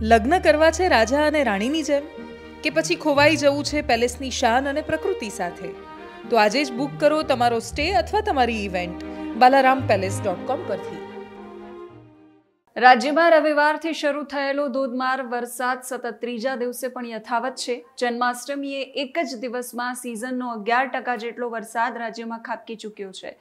લગ્ન કરવા છે રાજા અને રાણીની જેમ કે પછી ખોવાઈ જવું છે પેલેસની શાન અને પ્રકૃતિ સાથે તો આજે જ બુક કરો તમારો સ્ટે અથવા તમારી event Balaram palace dot com પરથી રાજ્યમાં રવિવારથી શરૂ થયેલો ધોધમાર વરસાદ સતત ત્રીજા દિવસે પણ યથાવત છે જન્માષ્ટમીએ એક જ દિવસમાં સિઝનનો અગિયાર ટકા જેટલો વરસાદ રાજ્યમાં ખાબકી ચૂક્યો છે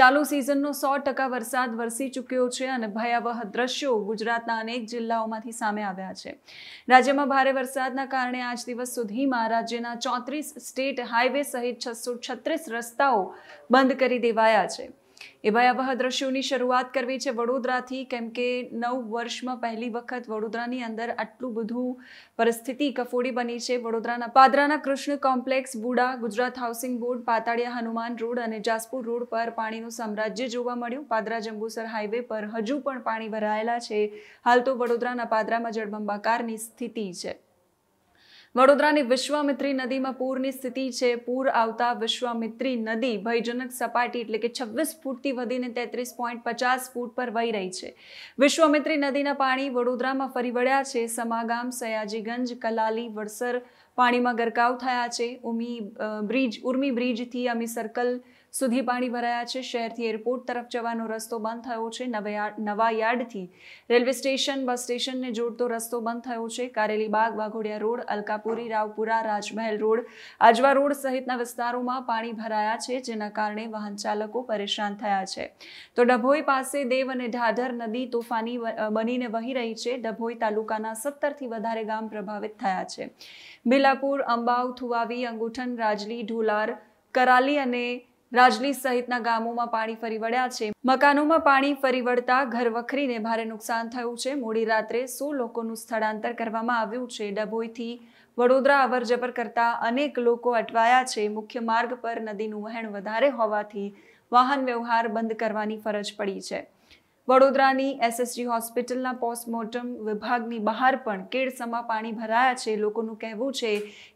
ચાલુ સિઝનનો સો ટકા વરસાદ વરસી ચૂક્યો છે અને ભયાવહ દ્રશ્યો ગુજરાતના અનેક જિલ્લાઓમાંથી સામે આવ્યા છે રાજ્યમાં ભારે વરસાદના કારણે આજ દિવસ સુધીમાં રાજ્યના ચોત્રીસ સ્ટેટ હાઈવે સહિત છસો છત્રીસ રસ્તાઓ બંધ કરી દેવાયા છે એ ભયાવહ દ્રશ્યોની શરૂઆત કરવી છે વડોદરાથી કેમ કે નવ વર્ષમાં પહેલી વખત વડોદરાની અંદર આટલું બધું પરિસ્થિતિ કફોડી બની છે વડોદરાના પાદરાના કૃષ્ણ કોમ્પ્લેક્સ બુડા Gujarat housing board Pataliya Hanuman road અને જાસપુર રોડ પર પાણીનું સામ્રાજ્ય જોવા મળ્યું પાદરા જંબુસર હાઈવે પર હજુ પણ પાણી ભરાયેલા છે હાલ તો વડોદરાના પાદરામાં જળબંબાકારની સ્થિતિ છે વડોદરાની વિશ્વામિત્રી નદીમાં પૂરની સ્થિતિ છે પૂર આવતા વિશ્વામિત્રી નદી ભયજનક સપાટી એટલે કે છવ્વીસ ફૂટથી વધીને તેત્રીસ પોઈન્ટ પચાસ ફૂટ પર વહી રહી છે વિશ્વામિત્રી નદીના પાણી વડોદરામાં ફરી વળ્યા છે સમાગામ સયાજીગંજ કલાલી વડસર પાણીમાં ગરકાવ થયા છે ઉમી બ્રિજ ઉર્મી બ્રિજથી અમી સર્કલ સુધી પાણી ભરાયા છે શહેરથી એરપોર્ટ તરફ જવાનો રસ્તો બંધ થયો છે નવા યાર્ડથી રેલવે સ્ટેશન બસ સ્ટેશનને જોડતો રસ્તો બંધ થયો છે Karelibaug Waghodia road Alkapuri Raopura Rajmahal road Ajwa road સહિતના વિસ્તારોમાં પાણી ભરાયા છે જેના કારણે વાહન ચાલકો પરેશાન થયા છે તો ડભોઈ પાસે દેવ અને ઢાઢર નદી તોફાની બનીને વહી રહી છે ડભોઈ તાલુકાના સત્તરથી વધારે ગામ પ્રભાવિત થયા છે બિલાપુર અંબાવ થુવાવી અંગુઠન રાજલી ઢોલાર કરાલી અને રાજલી સહિતના ગામોમાં પાણી ફરી વળ્યા છે મકાનોમાં પાણી ફરી વળતા ઘર વખરીને ભારે નુકસાન થયું છે મોડી રાત્રે સો લોકોનું સ્થળાંતર કરવામાં આવ્યું છે ડભોઈથી વડોદરા અવર જવર કરતા અનેક લોકો અટવાયા છે મુખ્ય માર્ગ પર નદીનું વહેણ વધારે હોવાથી વાહન વ્યવહાર બંધ કરવાની ફરજ પડી છે વડોદરાની એસએસજી હોસ્પિટલના પોસ્ટમોર્ટમ વિભાગની બહાર પણ કેળસમાં પાણી ભરાયા છે લોકોનું કહેવું છે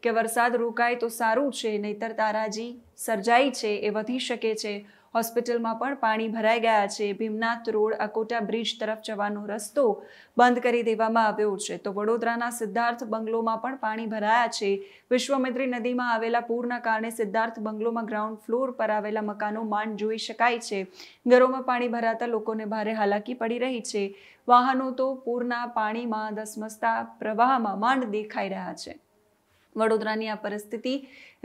કે વરસાદ રોકાય તો સારું છે નહીતર તારાજી સર્જાઈ છે એ વધી શકે છે હોસ્પિટલમાં પણ પાણી ભરાઈ ગયા છે ભીમનાથ રોડ અકોટા બ્રિજ તરફ જવાનો રસ્તો બંધ કરી દેવામાં આવ્યો છે તો વડોદરાના સિદ્ધાર્થ બંગલોમાં પણ પાણી ભરાયા છે વિશ્વમિત્રી નદીમાં આવેલા પૂરના કારણે સિદ્ધાર્થ બંગલોમાં ગ્રાઉન્ડ ફ્લોર પર આવેલા મકાનો માંડ જોઈ શકાય છે ઘરોમાં પાણી ભરાતા લોકોને ભારે હાલાકી પડી રહી છે વાહનો તો પૂરના પાણીમાં ધસમસતા પ્રવાહમાં માંડ દેખાઈ રહ્યા છે વડોદરાની આ પરિસ્થિતિ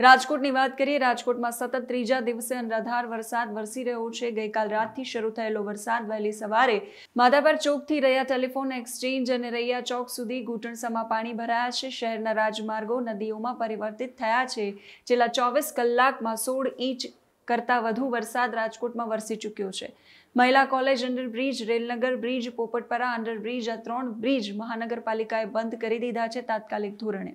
રાજકોટની વાત કરીએ રાજકોટમાં સતત ત્રીજા દિવસે અનરાધાર વરસાદ વરસી રહ્યો છે ગઈકાલ રાતથી શરૂ થયેલો વરસાદ વહેલી સવારે માધાપર ચોકથી રહ્યા ટેલિફોન એક્સચેન્જ અને રૈયા ચોક સુધી ઘૂંટણસામાં પાણી ભરાયા છે શહેરના રાજમાર્ગો નદીઓમાં પરિવર્તિત થયા છે છેલ્લા ચોવીસ કલાકમાં સોળ ઇંચ કરતાં વધુ વરસાદ રાજકોટમાં વરસી ચૂક્યો છે મહિલા college underbridge Railnagar bridge Popatpara underbridge આ ત્રણ બ્રિજ મહાનગરપાલિકાએ બંધ કરી દીધા છે તાત્કાલિક ધોરણે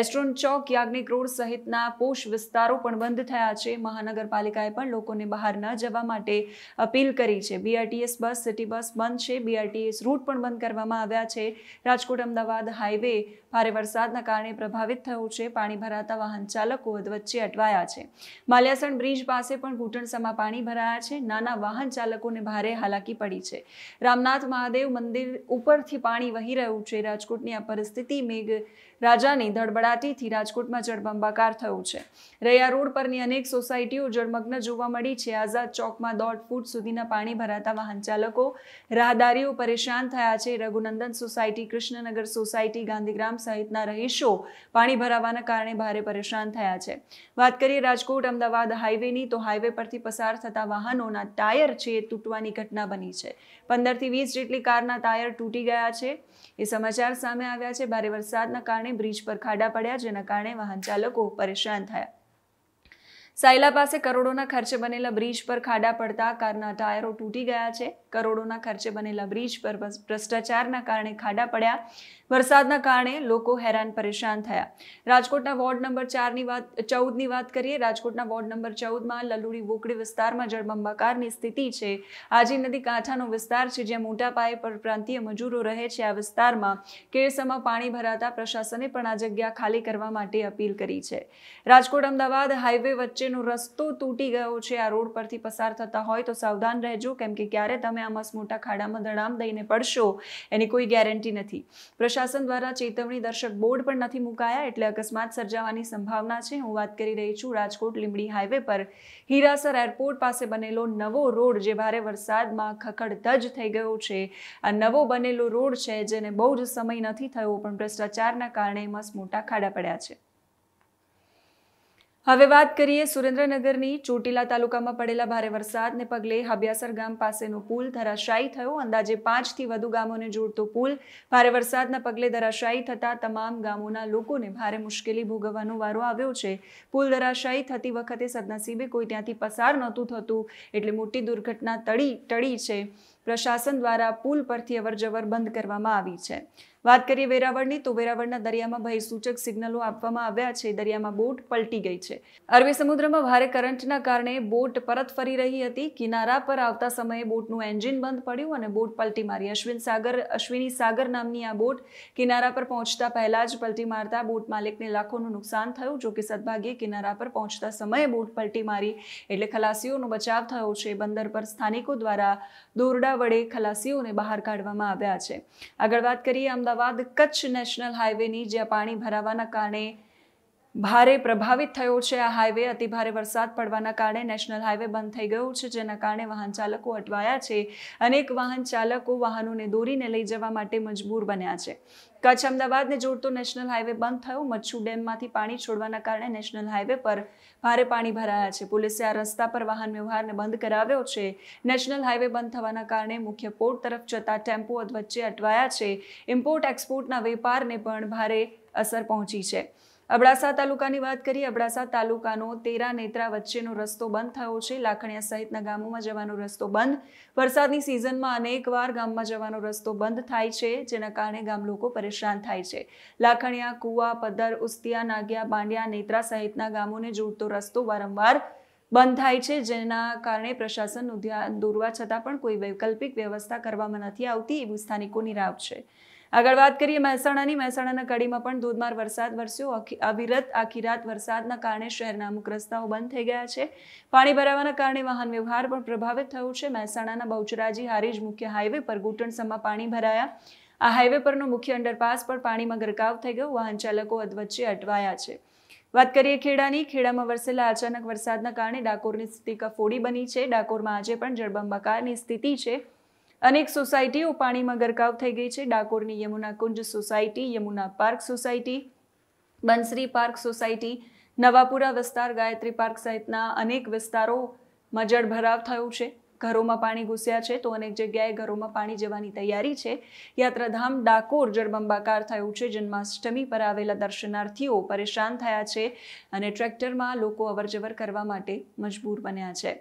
એસ્ટ્રોન ચોક યાજ્ઞિક રોડ સહિતના પોષ વિસ્તારો પણ બંધ થયા છે મહાનગરપાલિકાએ પણ લોકોને બહાર ન જવા માટે અપીલ કરી છે બીઆરટીએસ બસ સિટી બસ બંધ છે બીઆરટીએસ રૂટ પણ બંધ કરવામાં આવ્યા છે રાજકોટ અમદાવાદ હાઈવે ભારે વરસાદના કારણે પ્રભાવિત થયું છે પાણી ભરાતા વાહન ચાલકો વચ્ચે અટવાયા છે માલ્યાસણ બ્રિજ પાસે પણ ઘૂંટણસમાં પાણી ભરાયા છે નાના વાહન ચાલકોને ભારે હાલાકી પડી છે રામનાથ મહાદેવ મંદિર ઉપરથી પાણી વહી રહ્યું છે રાજકોટની આ પરિસ્થિતિ મેઘ રાજાની ધડબડાટીથી રાજકોટમાં જળબંબાકાર થયું છે રૈયા રોડ પરની અનેક સોસાયટીઓ જળમગ્ન જોવા મળી છે આઝાદ ચોકમાં દોઢ ફૂટ સુધીના પાણી ભરાતા વાહન ચાલકો રાહદારીઓ પરેશાન થયા છે રઘુનંદન સોસાયટી કૃષ્ણનગર સોસાયટી ગાંધીગ્રામ ગામ સહિતના રહીશો પાણી ભરાવાના કારણે ભારે પરેશાન થયા છે વાત કરીએ રાજકોટ અમદાવાદ હાઈવેની તો હાઈવે પરથી પસાર થતા વાહનોના ટાયર છે એ તૂટવાની ઘટના બની છે પંદરથી વીસ જેટલી કારના ટાયર તૂટી ગયા છે એ સમાચાર સામે આવ્યા છે ભારે વરસાદના કારણે બ્રિજ પર ખાડા પડ્યા જેના કારણે વાહન ચાલકો પરેશાન થયા સાયલા પાસે કરોડોના ખર્ચે બનેલા બ્રિજ પર ખાડા પડતા કારના ટાયરો તૂટી ગયા છે કરોડોના ખર્ચે બનેલા બ્રિજ પર ભ્રષ્ટાચારના કારણે ખાડા પડ્યા વરસાદના કારણે લોકો હેરાન પરેશાન થયા રાજકોટના વોર્ડ નંબર ચારની વાત ચૌદની વાત કરીએ રાજકોટના વોર્ડ નંબર ચૌદમાં લલુડી વોકડી વિસ્તારમાં જળબંબાકારની સ્થિતિ છે આજી નદી કાંઠાનો વિસ્તાર છે જ્યાં મોટા પાયે પર પ્રાંતીય મજૂરો રહે છે આ વિસ્તારમાં કેળસમાં પાણી ભરાતા પ્રશાસને પણ આ જગ્યા ખાલી કરવા માટે અપીલ કરી છે રાજકોટ અમદાવાદ હાઈવે વચ્ચે વચ્ચેનો રસ્તો તૂટી ગયો છે આ રોડ પરથી પસાર થતા હોય તો સાવધાન રહેજો કેમ કે ક્યારે તમે આ મસમોટા ખાડામાં દડામ દઈને પડશો એની કોઈ ગેરંટી નથી પ્રશાસન દ્વારા ચેતવણી દર્શક બોર્ડ પણ નથી મુકાયા એટલે અકસ્માત સર્જાવાની સંભાવના છે હું વાત કરી રહી છું રાજકોટ લીંબડી હાઈવે પર હીરાસર એરપોર્ટ પાસે બનેલો નવો રોડ જે ભારે વરસાદમાં ખખડધજ થઈ ગયો છે આ નવો બનેલો રોડ છે જેને બહુ જ સમય નથી થયો પણ ભ્રષ્ટાચારના કારણે મસ મોટા ખાડા પડ્યા છે હવે વાત કરીએ સુરેન્દ્રનગરની ચોટીલા તાલુકામાં પડેલા ભારે વરસાદને પગલે હબિયાસર ગામ પાસેનો પુલ ધરાશાયી થયો અંદાજે પાંચથી વધુ ગામોને જોડતો પુલ ભારે વરસાદના પગલે ધરાશાયી થતા તમામ ગામોના લોકોને ભારે મુશ્કેલી ભોગવવાનો વારો આવ્યો છે પુલ ધરાશાયી થતી વખતે સદનસીબે કોઈ ત્યાંથી પસાર નહોતું થતું એટલે મોટી દુર્ઘટના તળી ટળી છે પ્રશાસન દ્વારા પુલ પરથી અવરજવર બંધ કરવામાં આવી છે વાત કરીએ વેરાવળની તો વેરાવળના દરિયામાં ભય સૂચક સિગ્નલો આપવામાં આવ્યા છે દરિયામાં બોટ પલટી ગઈ છે અરબી સમુદ્રમાં ભારે કરંટના કારણે બોટ પરત ફરી રહી હતી કિનારા પર આવતા સમયે બોટનું એન્જિન બંધ પડ્યું અને બોટ પલટી મારી અશ્વિન સાગર અશ્વિની સાગર નામની આ બોટ કિનારા પર પહોંચતા પહેલા જ પલટી મારતા બોટ માલિકને લાખોનું નુકસાન થયું જો કે સદભાગ્યે કિનારા પર પહોંચતા સમયે બોટ પલટી મારી એટલે ખલાસીઓનો બચાવ થયો છે બંદર પર સ્થાનિકો દ્વારા દોરડા વડે ખલાસીઓને બહાર કાઢવામાં આવ્યા છે આગળ વાત કરીએ અમદાવાદ અમદાવાદ કચ્છ નેશનલ હાઈવેની જ્યાં પાણી ભરાવાના કારણે ભારે પ્રભાવિત થયો છે આ હાઈવે અતિભારે વરસાદ પડવાના કારણે નેશનલ હાઈવે બંધ થઈ ગયો છે જેના કારણે વાહન ચાલકો અટવાયા છે અનેક વાહન ચાલકો વાહનોને દોરીને લઈ જવા માટે મજબૂર બન્યા છે કચ્છ અમદાવાદને જોડતો નેશનલ હાઈવે બંધ થયો મચ્છુ ડેમમાંથી પાણી છોડવાના કારણે નેશનલ હાઈવે પર ભારે પાણી ભરાયા છે પોલીસે આ રસ્તા પર વાહન વ્યવહારને બંધ કરાવ્યો છે નેશનલ હાઈવે બંધ થવાના કારણે મુખ્ય પોર્ટ તરફ જતા ટેમ્પો વચ્ચે અટવાયા છે ઇમ્પોર્ટ એક્સપોર્ટના વેપારને પણ ભારે અસર પહોંચી છે અબડાસા તાલુકાની વાત કરીએ અબડાસા તાલુકાનો તેરા નેત્રા વચ્ચેનો રસ્તો બંધ થયો છે લાખણિયા સહિતના ગામોમાં જવાનો રસ્તો બંધ વરસાદની સિઝનમાં અનેકવાર ગામમાં જવાનો રસ્તો બંધ થાય છે જેના કારણે ગામ લોકો પરેશાન થાય છે લાખણિયા કુવા પદર ઉસ્તિયા નાગિયા બાંડિયા નેત્રા સહિતના ગામોને જોડતો રસ્તો વારંવાર બંધ થાય છે જેના કારણે પ્રશાસનનું ધ્યાન દોરવા છતાં પણ કોઈ વૈકલ્પિક વ્યવસ્થા કરવામાં નથી આવતી એવું સ્થાનિકોની રાવ છે આગળ વાત કરીએ મહેસાણાની મહેસાણાના કડીમાં પણ ધોધમાર વરસાદ વરસ્યો અવિરત આખી રાત વરસાદના કારણે શહેરના અમુક રસ્તાઓ બંધ થઈ ગયા છે પાણી ભરાવાના કારણે વાહન વ્યવહાર પણ પ્રભાવિત થયો છે મહેસાણાના બહુચરાજી હારીજ મુખ્ય હાઈવે પર ઘૂંટણસમાં પાણી ભરાયા આ હાઈવે પરનો મુખ્ય અંડરપાસ પણ પાણીમાં ગરકાવ થઈ ગયો વાહન ચાલકો અધવચ્ચે અટવાયા છે વાત કરીએ ખેડાની ખેડામાં વરસેલા અચાનક વરસાદના કારણે ડાકોરની સ્થિતિ કફોડી બની છે ડાકોરમાં આજે પણ જળબંબાકારની સ્થિતિ છે અનેક સોસાયટીઓ પાણીમાં ગરકાવ થઈ ગઈ છે ડાકોરની Yamuna Kunj society Yamuna park society Bansari park society Navapura વિસ્તાર ગાયત્રી પાર્ક સહિતના અનેક વિસ્તારોમાં જળભરાવ થયો છે ઘરોમાં પાણી ઘૂસ્યા છે તો અનેક જગ્યાએ ઘરોમાં પાણી જવાની તૈયારી છે યાત્રાધામ ડાકોર જળબંબાકાર થયું છે જન્માષ્ટમી પર આવેલા દર્શનાર્થીઓ પરેશાન થયા છે અને ટ્રેક્ટરમાં લોકો અવરજવર કરવા માટે મજબૂર બન્યા છે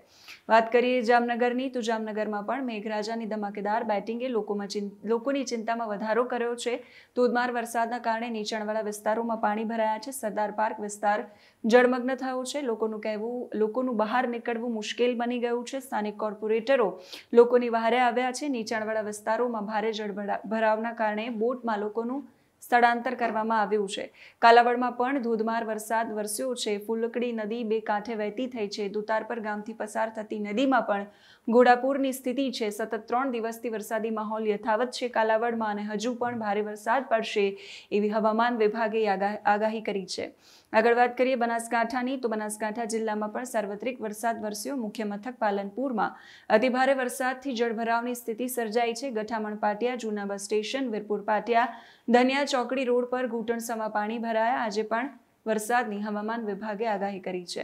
વાત કરીએ જામનગરની તો જામનગરમાં પણ મેઘરાજાની ધમાકેદાર બેટિંગે લોકોમાં લોકોની ચિંતામાં વધારો કર્યો છે ધોધમાર વરસાદના કારણે નીચાણવાળા વિસ્તારોમાં પાણી ભરાયા છે સરદાર પાર્ક વિસ્તાર જળમગ્ન થયો છે લોકોનું કહેવું લોકોનું બહાર નીકળવું મુશ્કેલ બની ગયું છે સ્થાનિક કોર્પોરેટરો લોકોની વહારે આવ્યા છે નીચાણવાળા વિસ્તારોમાં ભારે જળ ભરાવના કારણે બોટમાં લોકોનું સ્થળાંતર કરવામાં આવ્યું છે કાલાવડમાં પણ ધોધમાર વરસાદ વરસ્યો છે ફુલકડી નદી બે કાંઠે વહેતી થઈ છે દુતાર પર ગામથી પસાર થતી નદીમાં પણ ઘોડાપુરની સ્થિતિ છે સતત ત્રણ દિવસથી વરસાદી માહોલ યથાવત છે કાલાવડમાં અને હજુ પણ ભારે વરસાદ પડશે એવી હવામાન વિભાગે આગાહી કરી છે આગળ વાત કરીએ બનાસકાંઠાની તો બનાસકાંઠા જિલ્લામાં પણ સાર્વત્રિક વરસાદ વરસ્યો મુખ્ય મથક પાલનપુરમાં અતિભારે વરસાદથી જળભરાવની સ્થિતિ સર્જાઈ છે ગઠામણ પાટિયા જૂના બસ સ્ટેશન વીરપુર પાટિયા ધનિયા ચોકડી રોડ પર ઘૂંટણસમાં પાણી ભરાયા આજે પણ વરસાદની હવામાન વિભાગે આગાહી કરી છે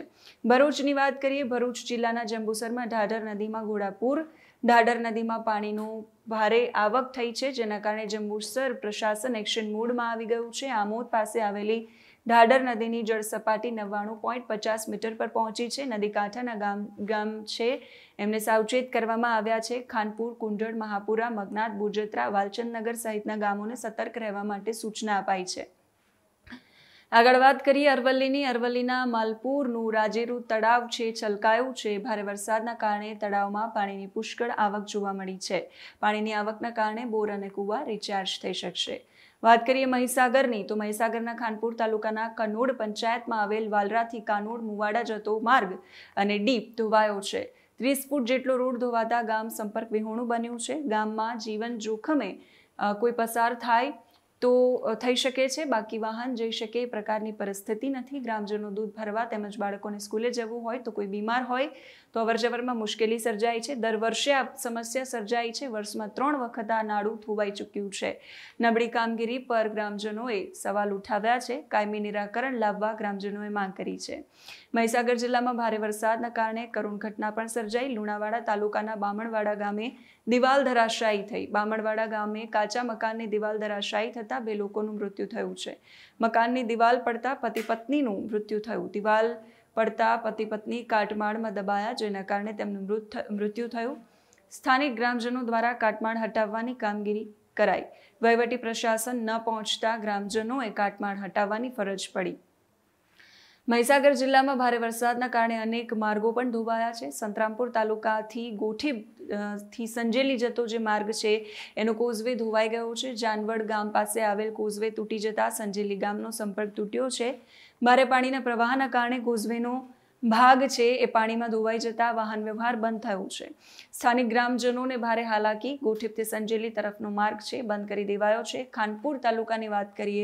ભરૂચની વાત કરીએ ભરૂચ જિલ્લાના જંબુસરમાં ઢાઢર નદીમાં ઘોડાપુર ઢાઢર નદીમાં પાણીનું ભારે આવક થઈ છે જેના કારણે જંબુસર પ્રશાસન એક્શન મોડમાં આવી ગયું છે આમોદ પાસે આવેલી ઢાઢર નદીની જળ સપાટી નવ્વાણું પોઈન્ટ પચાસ મીટર પર પહોંચી છે નદી કાંઠાના ગામ ગામ છે એમને સાવચેત કરવામાં આવ્યા છે ખાનપુર કુંઢળ મહાપુરા મગનાથ બુજત્રા વાલચંદનગર સહિતના ગામોને સતર્ક રહેવા માટે સૂચના અપાઈ છે આગળ વાત કરીએ અરવલ્લીની અરવલ્લીના માલપુરનું રાજેરુ તળાવ છે છલકાયું છે ભારે વરસાદના કારણે તળાવમાં પાણીની પુષ્કળ આવક જોવા મળી છે પાણીની આવકના કારણે બોર અને કુવા રિચાર્જ થઈ શકશે વાત કરીએ મહીસાગરની તો મહીસાગરના ખાનપુર તાલુકાના કનોડ પંચાયતમાં આવેલ વાલરાથી કાનોડ મુવાડા જતો માર્ગ અને ડીપ ધોવાયો છે ત્રીસ ફૂટ જેટલો રોડ ધોવાતા ગામ સંપર્ક વિહોણું બન્યું છે ગામમાં જીવન જોખમે કોઈ પસાર થાય તો થઈ શકે છે બાકી વાહન જઈ શકે એ પ્રકારની પરિસ્થિતિ નથી ગ્રામજનો દૂધ ભરવા તેમજ બાળકોને સ્કૂલે જવું હોય તો કોઈ બીમાર હોય તો અવરજવરમાં મુશ્કેલી સર્જાય છે દર વર્ષે આ સમસ્યા સર્જાય છે વર્ષમાં ત્રણ વખત આ નાડું થૂવાઈ ચૂક્યું છે નબળી કામગીરી પર ગ્રામજનોએ સવાલ ઉઠાવ્યા છે કાયમી નિરાકરણ લાવવા ગ્રામજનોએ માંગ કરી છે મહીસાગર જિલ્લામાં ભારે વરસાદના કારણે કરુણ ઘટના પણ સર્જાઈ લુણાવાડા તાલુકાના બામણવાડા ગામે દિવાલ ધરાશાયી થઈ બામણવાડા ગામે કાચા મકાનની દિવાલ ધરાશાયી થતાં બે લોકોનું મૃત્યુ થયું છે મકાનની દિવાલ પડતા પતિ પત્નીનું મૃત્યુ થયું દિવાલ પડતા પતિ પત્ની કાટમાળમાં દબાયા જેના કારણે તેમનું મૃત્યુ થયું સ્થાનિક ગ્રામજનો દ્વારા કાટમાળ હટાવવાની કામગીરી કરાઈ વહીવટી પ્રશાસન ન પહોંચતા ગ્રામજનોએ કાટમાળ હટાવવાની ફરજ પડી મહીસાગર જિલ્લામાં ભારે વરસાદના કારણે અનેક માર્ગો પણ ધોવાયા છે સંતરામપુર તાલુકાથી ગોઠી થી સંજેલી જતો જે માર્ગ છે એનો કોઝવે ધોવાઈ ગયો છે જાનવડ ગામ પાસે આવેલ કોઝવે તૂટી જતા સંજેલી ગામનો સંપર્ક તૂટ્યો છે ભારે પાણીના પ્રવાહના કારણે કોઝવેનો ભાગ છે એ પાણીમાં ધોવાઈ જતા વાહન વ્યવહાર બંધ થયો છે સ્થાનિક ગ્રામજનોને ભારે હાલાકી ગોઠિપથી સંજેલી તરફનો માર્ગ છે બંધ કરી દેવાયો છે ખાનપુર તાલુકાની વાત કરીએ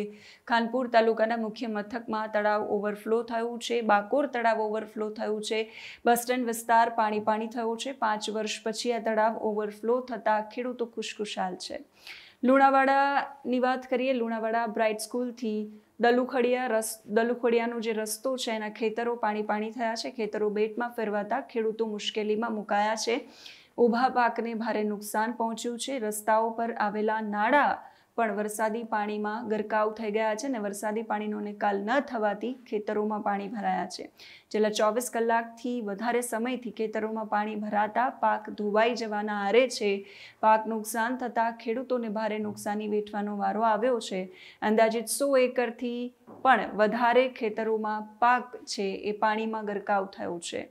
ખાનપુર તાલુકાના મુખ્ય મથકમાં તળાવ ઓવરફ્લો થયું છે બાકોર તળાવ ઓવરફ્લો થયું છે બસ સ્ટેન્ડ વિસ્તાર પાણી પાણી થયો છે પાંચ વર્ષ પછી આ તળાવ ઓવરફ્લો થતાં ખેડૂતો ખુશખુશાલ છે લુણાવાડાની વાત કરીએ લુણાવાડા બ્રાઇટ સ્કૂલથી દલુખડિયા રસ દલુખડિયાનો જે રસ્તો છે એના ખેતરો પાણી પાણી થયા છે ખેતરો બેટમાં ફેરવાતા ખેડૂતો મુશ્કેલીમાં મુકાયા છે ઊભા પાકને ભારે નુકસાન પહોંચ્યું છે રસ્તાઓ પર આવેલા નાળા પણ વરસાદી પાણીમાં ગરકાવ થઈ ગયા છે ને વરસાદી પાણીનો નિકાલ ન થવાથી ખેતરોમાં પાણી ભરાયા છે છેલ્લા ચોવીસ કલાકથી વધારે સમયથી ખેતરોમાં પાણી ભરાતા પાક ધોવાઈ જવાના આરે છે પાક નુકસાન થતા ખેડૂતોને ભારે નુકસાની વેઠવાનો વારો આવ્યો છે અંદાજિત સો એકરથી પણ વધારે ખેતરોમાં પાક છે એ પાણીમાં ગરકાવ થયો છે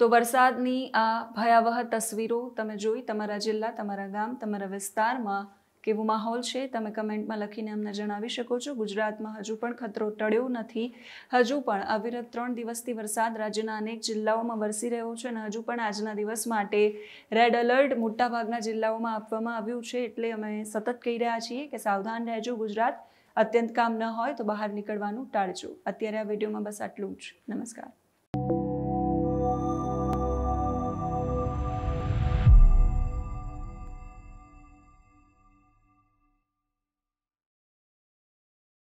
તો વરસાદની આ ભયાવહ તસવીરો તમે જોઈ તમારા જિલ્લા તમારા ગામ તમારા વિસ્તારમાં કેવો માહોલ છે તમે કમેન્ટમાં લખીને અમને જણાવી શકો છો ગુજરાતમાં હજુ પણ ખતરો ટળ્યો નથી હજુ પણ અવિરત ત્રણ દિવસથી વરસાદ રાજ્યના અનેક જિલ્લાઓમાં વરસી રહ્યો છે અને હજુ પણ આજના દિવસ માટે રેડ એલર્ટ મોટાભાગના જિલ્લાઓમાં આપવામાં આવ્યું છે એટલે અમે સતત કહી રહ્યા છીએ કે સાવધાન રહેજો ગુજરાત અત્યંત કામ ન હોય તો બહાર નીકળવાનું ટાળજો અત્યારે આ વિડીયોમાં બસ આટલું જ નમસ્કાર